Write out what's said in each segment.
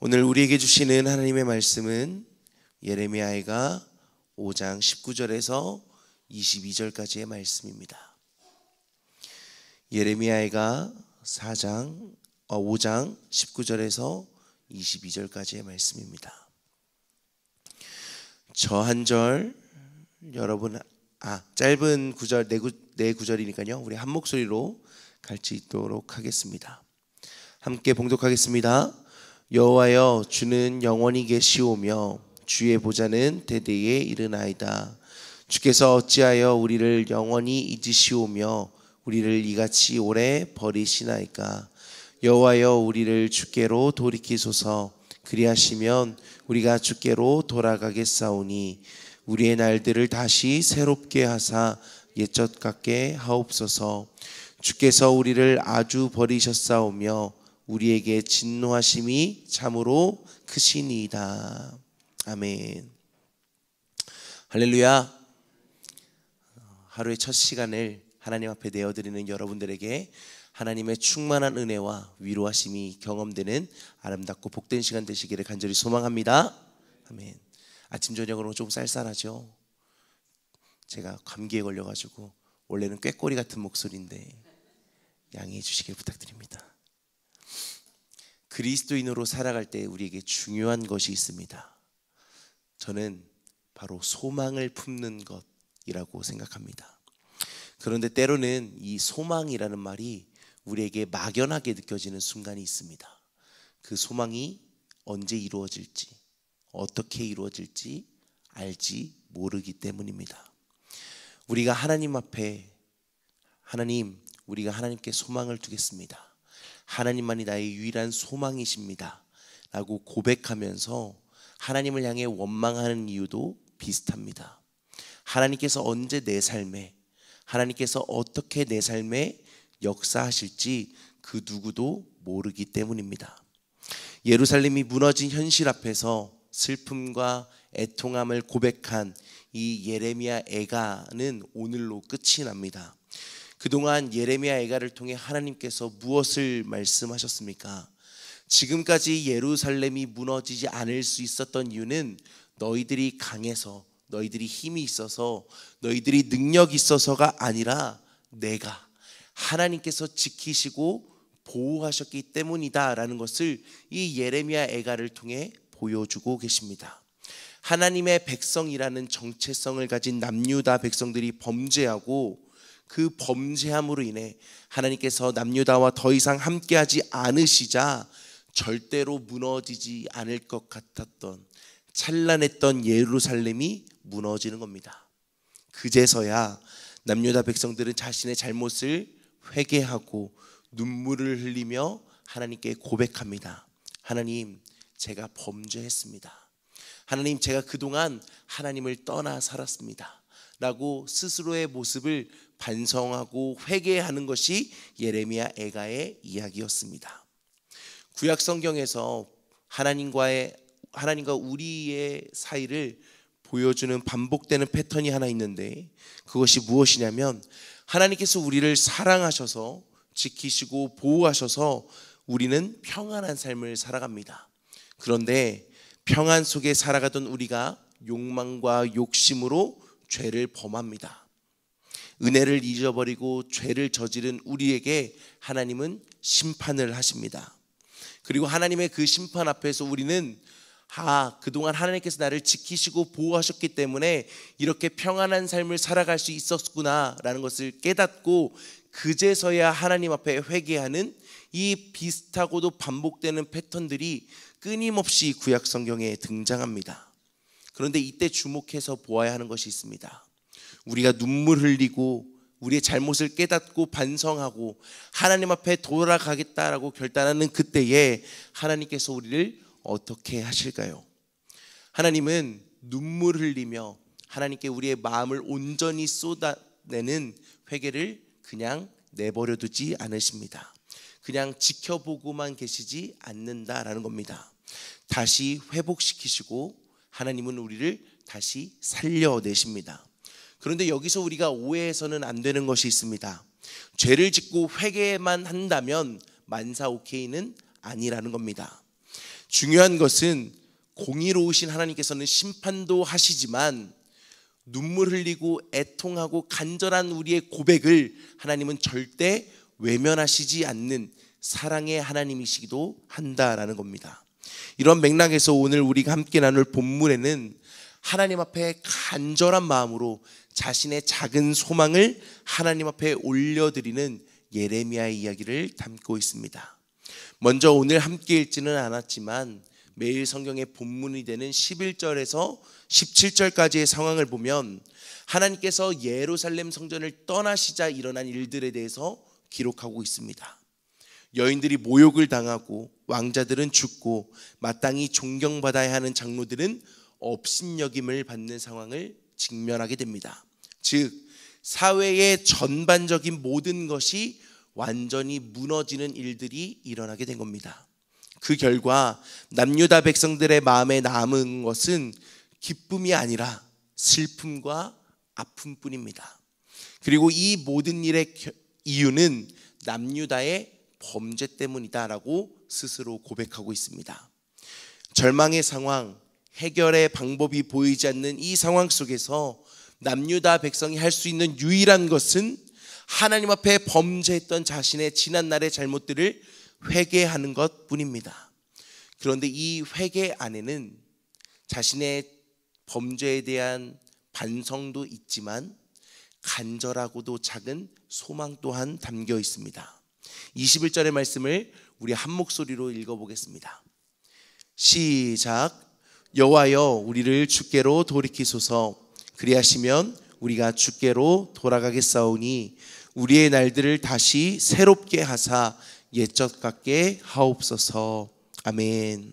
오늘 우리에게 주시는 하나님의 말씀은 예레미야가 5장 19절에서 22절까지의 말씀입니다. 예레미야가 4장 5장 어, 19절에서 22절까지의 말씀입니다. 저 한절 여러분 아 짧은 구절 네, 구, 네 구절이니까요. 우리 한 목소리로 같이 읽도록 하겠습니다. 함께 봉독하겠습니다. 여호와여 주는 영원히 계시오며 주의 보좌는 대대에 이르나이다. 주께서 어찌하여 우리를 영원히 잊으시오며 우리를 이같이 오래 버리시나이까 여호와여 우리를 주께로 돌이키소서 그리하시면 우리가 주께로 돌아가겠사오니 우리의 날들을 다시 새롭게 하사 옛적 같게 하옵소서 주께서 우리를 아주 버리셨사오며 우리에게 진노하심이 참으로 크시니이다. 아멘. 할렐루야. 하루의 첫 시간을 하나님 앞에 내어드리는 여러분들에게 하나님의 충만한 은혜와 위로하심이 경험되는 아름답고 복된 시간 되시기를 간절히 소망합니다. 아멘. 아침 저녁으로 좀 쌀쌀하죠. 제가 감기에 걸려가지고 원래는 꾀꼬리 같은 목소리인데 양해해 주시길 부탁드립니다. 그리스도인으로 살아갈 때 우리에게 중요한 것이 있습니다. 저는 바로 소망을 품는 것이라고 생각합니다. 그런데 때로는 이 소망이라는 말이 우리에게 막연하게 느껴지는 순간이 있습니다. 그 소망이 언제 이루어질지, 어떻게 이루어질지 알지 모르기 때문입니다. 우리가 하나님 앞에 하나님, 우리가 하나님께 소망을 두겠습니다. 하나님만이 나의 유일한 소망이십니다. 라고 고백하면서 하나님을 향해 원망하는 이유도 비슷합니다. 하나님께서 언제 내 삶에, 하나님께서 어떻게 내 삶에 역사하실지 그 누구도 모르기 때문입니다. 예루살렘이 무너진 현실 앞에서 슬픔과 애통함을 고백한 이 예레미야 애가는 오늘로 끝이 납니다. 그동안 예레미야 예가를 통해 하나님께서 무엇을 말씀하셨습니까? 지금까지 예루살렘이 무너지지 않을 수 있었던 이유는 너희들이 강해서 너희들이 힘이 있어서 너희들이 능력이 있어서가 아니라 내가 하나님께서 지키시고 보호하셨기 때문이다라는 것을 이 예레미야 애가를 통해 보여주고 계십니다. 하나님의 백성이라는 정체성을 가진 남유다 백성들이 범죄하고 그 범죄함으로 인해 하나님께서 남유다와 더 이상 함께하지 않으시자 절대로 무너지지 않을 것 같았던 찬란했던 예루살렘이 무너지는 겁니다. 그제서야 남유다 백성들은 자신의 잘못을 회개하고 눈물을 흘리며 하나님께 고백합니다. 하나님, 제가 범죄했습니다. 하나님, 제가 그동안 하나님을 떠나 살았습니다. 라고 스스로의 모습을 반성하고 회개하는 것이 예레미야 애가의 이야기였습니다. 구약 성경에서 하나님과의 하나님과 우리의 사이를 보여주는 반복되는 패턴이 하나 있는데 그것이 무엇이냐면 하나님께서 우리를 사랑하셔서 지키시고 보호하셔서 우리는 평안한 삶을 살아갑니다. 그런데 평안 속에 살아가던 우리가 욕망과 욕심으로 죄를 범합니다. 은혜를 잊어버리고 죄를 저지른 우리에게 하나님은 심판을 하십니다. 그리고 하나님의 그 심판 앞에서 우리는 아, 그동안 하나님께서 나를 지키시고 보호하셨기 때문에 이렇게 평안한 삶을 살아갈 수 있었구나라는 것을 깨닫고 그제서야 하나님 앞에 회개하는 이 비슷하고도 반복되는 패턴들이 끊임없이 구약 성경에 등장합니다. 그런데 이때 주목해서 보아야 하는 것이 있습니다. 우리가 눈물 흘리고 우리의 잘못을 깨닫고 반성하고 하나님 앞에 돌아가겠다라고 결단하는 그때에 하나님께서 우리를 어떻게 하실까요? 하나님은 눈물 흘리며 하나님께 우리의 마음을 온전히 쏟아내는 회개를 그냥 내버려 두지 않으십니다. 그냥 지켜보고만 계시지 않는다라는 겁니다. 다시 회복시키시고 하나님은 우리를 다시 살려내십니다. 그런데 여기서 우리가 오해해서는 안 되는 것이 있습니다. 죄를 짓고 회개만 한다면 만사 오케이는 아니라는 겁니다. 중요한 것은 공의로우신 하나님께서는 심판도 하시지만 눈물 흘리고 애통하고 간절한 우리의 고백을 하나님은 절대 외면하시지 않는 사랑의 하나님이시기도 한다라는 겁니다. 이런 맥락에서 오늘 우리가 함께 나눌 본문에는 하나님 앞에 간절한 마음으로 자신의 작은 소망을 하나님 앞에 올려드리는 예레미야의 이야기를 담고 있습니다. 먼저 오늘 함께 읽지는 않았지만 매일 성경의 본문이 되는 11절에서 17절까지의 상황을 보면 하나님께서 예루살렘 성전을 떠나시자 일어난 일들에 대해서 기록하고 있습니다. 여인들이 모욕을 당하고 왕자들은 죽고 마땅히 존경받아야 하는 장로들은 업신여김을 받는 상황을 직면하게 됩니다. 즉 사회의 전반적인 모든 것이 완전히 무너지는 일들이 일어나게 된 겁니다. 그 결과 남유다 백성들의 마음에 남은 것은 기쁨이 아니라 슬픔과 아픔뿐입니다. 그리고 이 모든 일의 이유는 남유다의 범죄 때문이다라고 스스로 고백하고 있습니다. 절망의 상황, 해결의 방법이 보이지 않는 이 상황 속에서 남유다 백성이 할 수 있는 유일한 것은 하나님 앞에 범죄했던 자신의 지난 날의 잘못들을 회개하는 것 뿐입니다. 그런데 이 회개 안에는 자신의 범죄에 대한 반성도 있지만 간절하고도 작은 소망 또한 담겨 있습니다. 21절의 말씀을 우리 한 목소리로 읽어보겠습니다. 시작. 여와여 우리를 주께로 돌이키소서. 그리하시면 우리가 주께로 돌아가겠사오니 우리의 날들을 다시 새롭게 하사 옛적 같게 하옵소서. 아멘.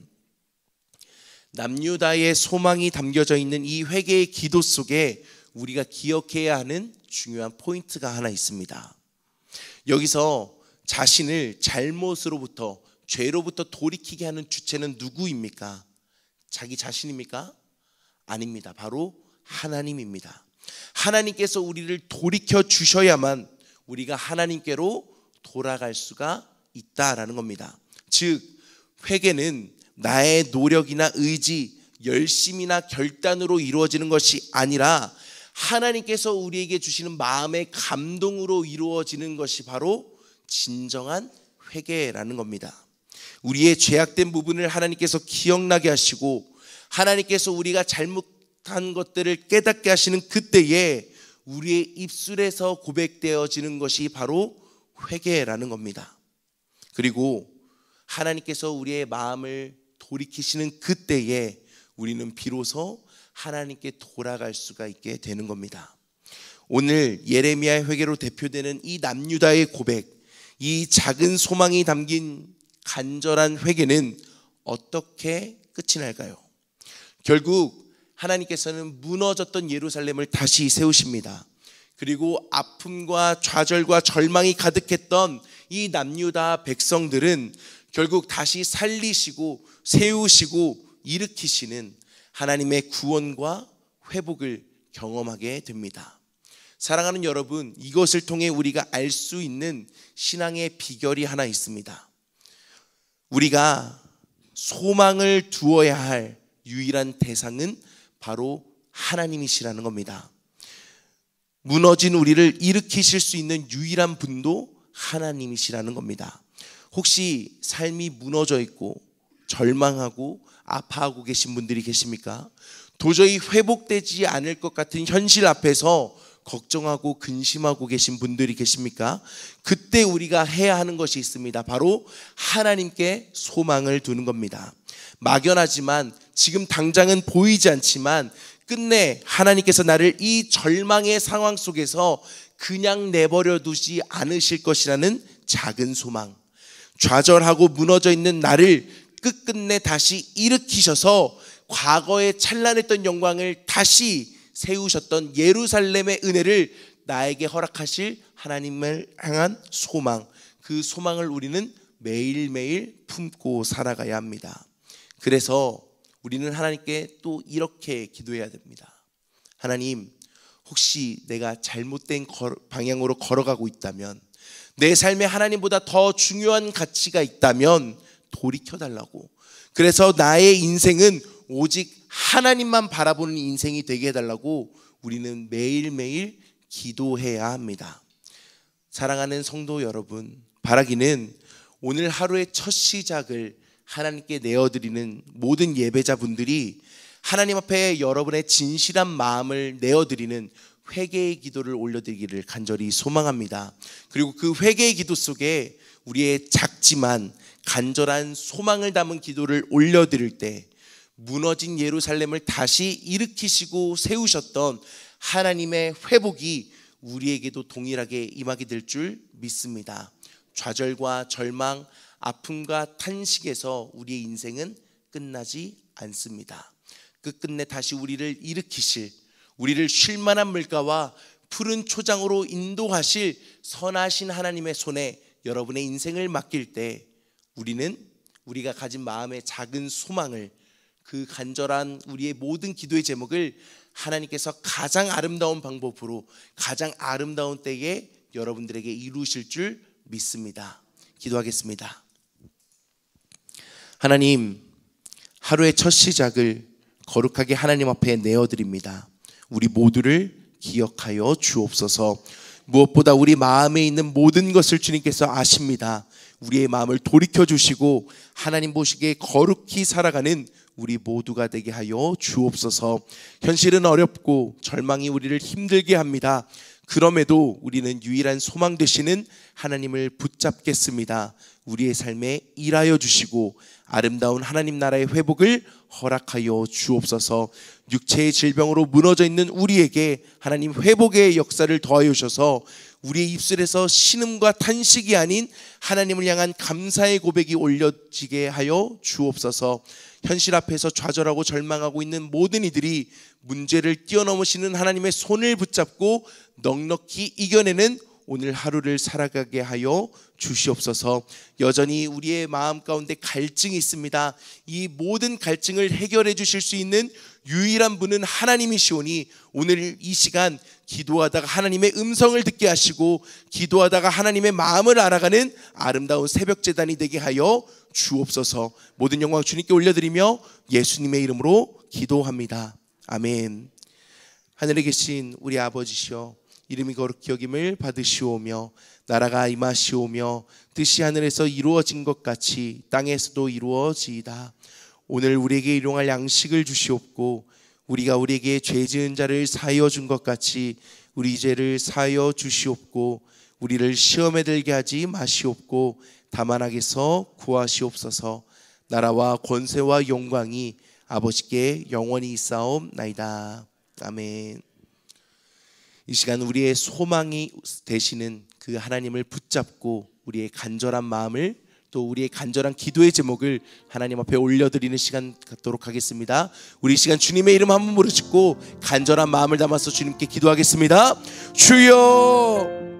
남유다의 소망이 담겨져 있는 이 회개의 기도 속에 우리가 기억해야 하는 중요한 포인트가 하나 있습니다. 여기서 자신을 잘못으로부터 죄로부터 돌이키게 하는 주체는 누구입니까? 자기 자신입니까? 아닙니다. 바로 하나님입니다. 하나님께서 우리를 돌이켜 주셔야만 우리가 하나님께로 돌아갈 수가 있다라는 겁니다. 즉 회개는 나의 노력이나 의지, 열심이나 결단으로 이루어지는 것이 아니라 하나님께서 우리에게 주시는 마음의 감동으로 이루어지는 것이 바로 진정한 회개라는 겁니다. 우리의 죄악된 부분을 하나님께서 기억나게 하시고 하나님께서 우리가 잘못한 것들을 깨닫게 하시는 그때에 우리의 입술에서 고백되어지는 것이 바로 회개라는 겁니다. 그리고 하나님께서 우리의 마음을 돌이키시는 그때에 우리는 비로소 하나님께 돌아갈 수가 있게 되는 겁니다. 오늘 예레미야의 회개로 대표되는 이 남유다의 고백 이 작은 소망이 담긴 간절한 회개는 어떻게 끝이 날까요? 결국 하나님께서는 무너졌던 예루살렘을 다시 세우십니다. 그리고 아픔과 좌절과 절망이 가득했던 이 남유다 백성들은 결국 다시 살리시고 세우시고 일으키시는 하나님의 구원과 회복을 경험하게 됩니다. 사랑하는 여러분, 이것을 통해 우리가 알 수 있는 신앙의 비결이 하나 있습니다. 우리가 소망을 두어야 할 유일한 대상은 바로 하나님이시라는 겁니다. 무너진 우리를 일으키실 수 있는 유일한 분도 하나님이시라는 겁니다. 혹시 삶이 무너져 있고 절망하고 아파하고 계신 분들이 계십니까? 도저히 회복되지 않을 것 같은 현실 앞에서 걱정하고 근심하고 계신 분들이 계십니까? 그때 우리가 해야 하는 것이 있습니다. 바로 하나님께 소망을 두는 겁니다. 막연하지만 지금 당장은 보이지 않지만 끝내 하나님께서 나를 이 절망의 상황 속에서 그냥 내버려 두지 않으실 것이라는 작은 소망. 좌절하고 무너져 있는 나를 끝끝내 다시 일으키셔서 과거에 찬란했던 영광을 다시 세우셨던 예루살렘의 은혜를 나에게 허락하실 하나님을 향한 소망, 그 소망을 우리는 매일매일 품고 살아가야 합니다. 그래서 우리는 하나님께 또 이렇게 기도해야 됩니다. 하나님, 혹시 내가 잘못된 방향으로 걸어가고 있다면, 내 삶에 하나님보다 더 중요한 가치가 있다면 돌이켜달라고. 그래서 나의 인생은 오직 하나님만 바라보는 인생이 되게 해달라고 우리는 매일매일 기도해야 합니다. 사랑하는 성도 여러분, 바라기는 오늘 하루의 첫 시작을 하나님께 내어드리는 모든 예배자분들이 하나님 앞에 여러분의 진실한 마음을 내어드리는 회개의 기도를 올려드리기를 간절히 소망합니다. 그리고 그 회개의 기도 속에 우리의 작지만 간절한 소망을 담은 기도를 올려드릴 때 무너진 예루살렘을 다시 일으키시고 세우셨던 하나님의 회복이 우리에게도 동일하게 임하게 될 줄 믿습니다. 좌절과 절망, 아픔과 탄식에서 우리의 인생은 끝나지 않습니다. 끝끝내 다시 우리를 일으키실, 우리를 쉴만한 물가와 푸른 초장으로 인도하실 선하신 하나님의 손에 여러분의 인생을 맡길 때 우리는 우리가 가진 마음의 작은 소망을 그 간절한 우리의 모든 기도의 제목을 하나님께서 가장 아름다운 방법으로 가장 아름다운 때에 여러분들에게 이루실 줄 믿습니다. 기도하겠습니다. 하나님, 하루의 첫 시작을 거룩하게 하나님 앞에 내어드립니다. 우리 모두를 기억하여 주옵소서. 무엇보다 우리 마음에 있는 모든 것을 주님께서 아십니다. 우리의 마음을 돌이켜 주시고 하나님 보시기에 거룩히 살아가는 우리 모두가 되게 하여 주옵소서. 현실은 어렵고 절망이 우리를 힘들게 합니다. 그럼에도 우리는 유일한 소망 되시는 하나님을 붙잡겠습니다. 우리의 삶에 일하여 주시고 아름다운 하나님 나라의 회복을 허락하여 주옵소서. 육체의 질병으로 무너져 있는 우리에게 하나님 회복의 역사를 더하여 주셔서 우리의 입술에서 신음과 탄식이 아닌 하나님을 향한 감사의 고백이 올려지게 하여 주옵소서. 현실 앞에서 좌절하고 절망하고 있는 모든 이들이 문제를 뛰어넘으시는 하나님의 손을 붙잡고 넉넉히 이겨내는 오늘 하루를 살아가게 하여 주시옵소서. 여전히 우리의 마음 가운데 갈증이 있습니다. 이 모든 갈증을 해결해 주실 수 있는 유일한 분은 하나님이시오니 오늘 이 시간 기도하다가 하나님의 음성을 듣게 하시고 기도하다가 하나님의 마음을 알아가는 아름다운 새벽 재단이 되게 하여 주옵소서. 모든 영광 주님께 올려드리며 예수님의 이름으로 기도합니다. 아멘. 하늘에 계신 우리 아버지시여 이름이 거룩히 여김을 받으시오며 나라가 임하시오며 뜻이 하늘에서 이루어진 것 같이 땅에서도 이루어지이다. 오늘 우리에게 일용할 양식을 주시옵고 우리가 우리에게 죄 지은 자를 사여준 것 같이 우리 죄를 사여 주시옵고 우리를 시험에 들게 하지 마시옵고 다만 악에서 구하시옵소서 나라와 권세와 영광이 아버지께 영원히 있사옵나이다. 아멘. 이 시간 우리의 소망이 되시는 그 하나님을 붙잡고 우리의 간절한 마음을 또 우리의 간절한 기도의 제목을 하나님 앞에 올려드리는 시간 갖도록 하겠습니다. 우리 시간 주님의 이름 한번 부르짖고 간절한 마음을 담아서 주님께 기도하겠습니다. 주여.